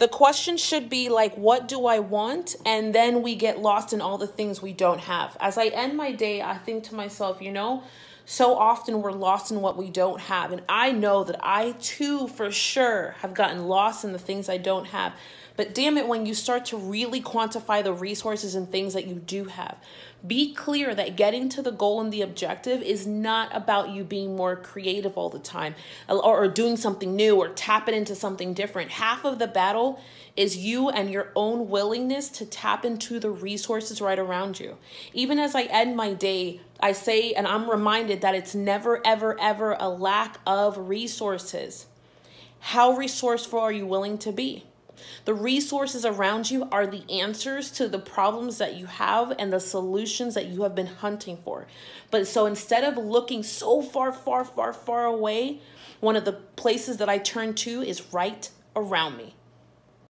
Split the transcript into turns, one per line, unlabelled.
The question should be like, what do I want? And then we get lost in all the things we don't have. As I end my day, I think to myself, you know, so often we're lost in what we don't have. And I know that I too, for sure, have gotten lost in the things I don't have. But damn it, when you start to really quantify the resources and things that you do have, be clear that getting to the goal and the objective is not about you being more creative all the time uh, or, or doing something new or tapping into something different. Half of the battle is you and your own willingness to tap into the resources right around you. Even as I end my day I say, and I'm reminded that it's never, ever, ever a lack of resources. How resourceful are you willing to be? The resources around you are the answers to the problems that you have and the solutions that you have been hunting for. But so instead of looking so far, far, far, far away, one of the places that I turn to is right around me.